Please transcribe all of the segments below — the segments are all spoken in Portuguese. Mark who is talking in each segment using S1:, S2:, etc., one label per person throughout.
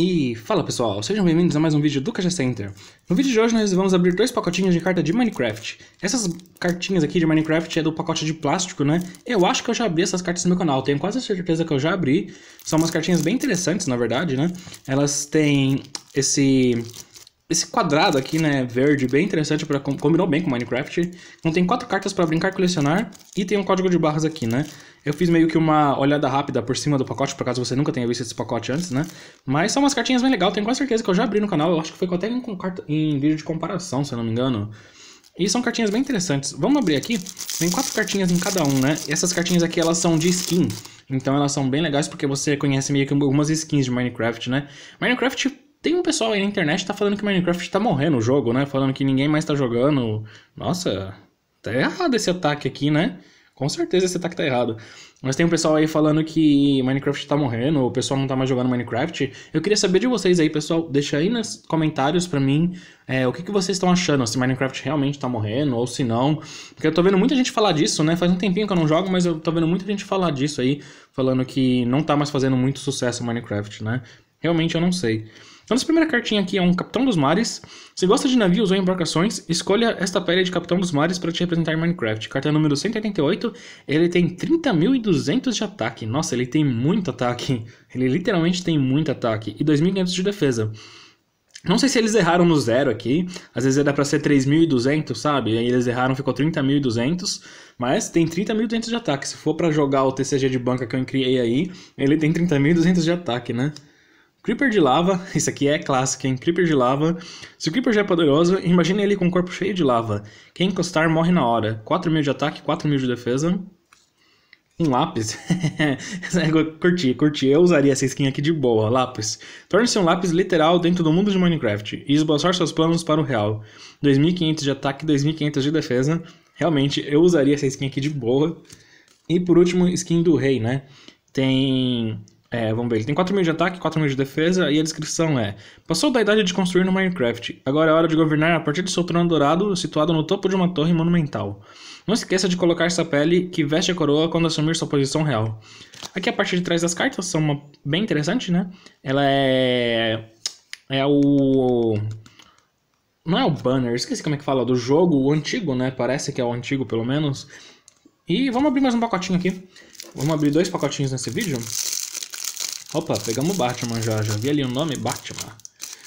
S1: E fala pessoal, sejam bem-vindos a mais um vídeo do Caixa Center. No vídeo de hoje nós vamos abrir dois pacotinhos de carta de Minecraft. Essas cartinhas aqui de Minecraft é do pacote de plástico, né? Eu acho que eu já abri essas cartas no meu canal, tenho quase certeza que eu já abri. São umas cartinhas bem interessantes, na verdade, né? Elas têm esse esse quadrado aqui, né, verde, bem interessante, pra, combinou bem com Minecraft. Contém quatro cartas para brincar, colecionar e tem um código de barras aqui, né. Eu fiz meio que uma olhada rápida por cima do pacote, por caso você nunca tenha visto esse pacote antes, né. Mas são umas cartinhas bem legais, tenho quase certeza que eu já abri no canal, eu acho que foi até em, em vídeo de comparação, se eu não me engano. E são cartinhas bem interessantes. Vamos abrir aqui. Tem quatro cartinhas em cada um, né? E essas cartinhas aqui, elas são de skin. Então elas são bem legais porque você conhece meio que algumas skins de Minecraft, né? Minecraft tem um pessoal aí na internet que tá falando que Minecraft tá morrendo o jogo, né? Falando que ninguém mais tá jogando. Nossa, tá errado esse ataque aqui, né? Com certeza esse ataque tá errado. Mas tem um pessoal aí falando que Minecraft tá morrendo, o pessoal não tá mais jogando Minecraft. Eu queria saber de vocês aí, pessoal. Deixa aí nos comentários pra mim é, o que, que vocês estão achando, se Minecraft realmente tá morrendo ou se não. Porque eu tô vendo muita gente falar disso, né? Faz um tempinho que eu não jogo, mas eu tô vendo muita gente falar disso aí, falando que não tá mais fazendo muito sucesso Minecraft, né? Realmente eu não sei. A nossa primeira cartinha aqui é um Capitão dos Mares. Se gosta de navios ou embarcações, escolha esta pele de Capitão dos Mares para te representar em Minecraft. Carta número 188, ele tem 30.200 de ataque. Nossa, ele tem muito ataque. Ele literalmente tem muito ataque. E 2.500 de defesa. Não sei se eles erraram no zero aqui. Às vezes dá para ser 3.200, sabe? E aí eles erraram, ficou 30.200. Mas tem 30.200 de ataque. Se for para jogar o TCG de banca que eu criei aí, ele tem 30.200 de ataque, né? Creeper de lava, isso aqui é clássico, hein? Creeper de lava. Se o Creeper já é poderoso, imagine ele com o um corpo cheio de lava. Quem encostar morre na hora. 4 mil de ataque, 4 mil de defesa. Um lápis? É, curti, curti. Eu usaria essa skin aqui de boa. Lápis. Torne-se um lápis literal dentro do mundo de Minecraft e esboçar seus planos para o real. 2.500 de ataque, 2.500 de defesa. Realmente, eu usaria essa skin aqui de boa. E por último, skin do rei, né? Tem é, vamos ver. Ele tem 4 mil de ataque, 4 mil de defesa e a descrição é: Passou da idade de construir no Minecraft. Agora é hora de governar a partir de seu trono dourado, situado no topo de uma torre monumental. Não esqueça de colocar essa pele que veste a coroa quando assumir sua posição real. Aqui a parte de trás das cartas são uma... bem interessante, né? Ela é. É o. Não é o banner, esqueci como é que fala, do jogo, o antigo, né? Parece que é o antigo, pelo menos. E vamos abrir mais um pacotinho aqui. Vamos abrir dois pacotinhos nesse vídeo. Opa, pegamos o Batman já. Já vi ali o nome, Batman.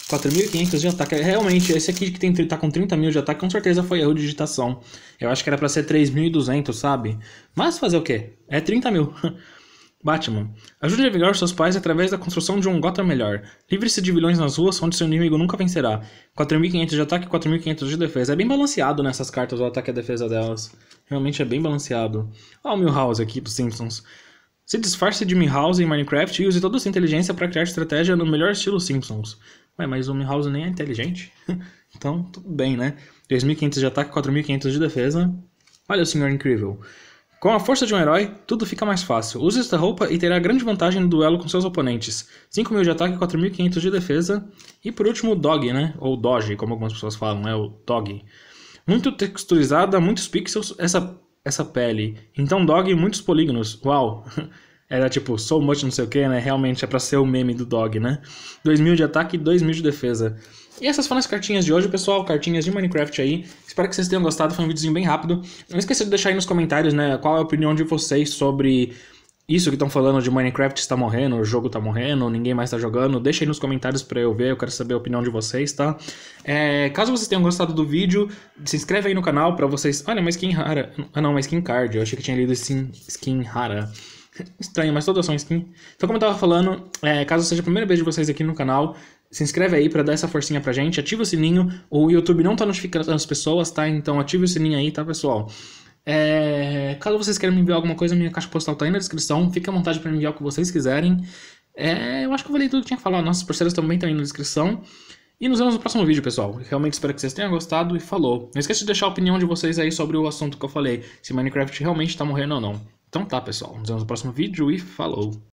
S1: 4.500 de ataque. É realmente, esse aqui que tem, tá com 30 mil de ataque, com certeza foi erro de digitação. Eu acho que era pra ser 3.200, sabe? Mas fazer o quê? É 30 mil. Batman. Ajude a vingar seus pais através da construção de um Gotham melhor. Livre-se de vilões nas ruas onde seu inimigo nunca vencerá. 4.500 de ataque e 4.500 de defesa. É bem balanceado nessas cartas o ataque e a defesa delas. Realmente é bem balanceado. Olha o Milhouse aqui dos Simpsons. Se disfarce de Milhouse em Minecraft e use toda a sua inteligência para criar estratégia no melhor estilo Simpsons. Ué, mas o Milhouse nem é inteligente. então, tudo bem, né? 2.500 de ataque, 4.500 de defesa. Olha o senhor incrível. Com a força de um herói, tudo fica mais fácil. Use esta roupa e terá grande vantagem no duelo com seus oponentes. 5.000 de ataque, 4.500 de defesa. E por último, o Dog, né? Ou Doge, como algumas pessoas falam, é o Dog. Muito texturizada, muitos pixels. Essa essa pele. Então dog e muitos polígonos. Uau! Era tipo, so much não sei o que, né? Realmente é pra ser o meme do dog, né? 2000 de ataque e 2000 de defesa. E essas foram as cartinhas de hoje, pessoal. Cartinhas de Minecraft aí. Espero que vocês tenham gostado. Foi um videozinho bem rápido. Não esqueça de deixar aí nos comentários, né? Qual é a opinião de vocês sobre isso que estão falando de Minecraft está morrendo, o jogo está morrendo, ninguém mais está jogando, deixa aí nos comentários para eu ver, eu quero saber a opinião de vocês, tá? É, caso vocês tenham gostado do vídeo, se inscreve aí no canal para vocês... Olha, uma skin rara... Ah não, uma skin card, eu achei que tinha lido skin, skin rara. Estranho, mas todas são skin. Então como eu tava falando, é, caso seja a primeira vez de vocês aqui no canal, se inscreve aí para dar essa forcinha pra gente, ativa o sininho. O YouTube não tá notificando as pessoas, tá? Então ative o sininho aí, tá, pessoal? É, caso vocês queiram me enviar alguma coisa, minha caixa postal está aí na descrição. fique à vontade para me enviar o que vocês quiserem. É, eu acho que eu falei tudo que tinha que falar. Nossos parceiros também estão tá aí na descrição. E nos vemos no próximo vídeo, pessoal. Realmente espero que vocês tenham gostado e falou. Não esqueça de deixar a opinião de vocês aí sobre o assunto que eu falei, se Minecraft realmente está morrendo ou não. Então tá, pessoal. Nos vemos no próximo vídeo e falou.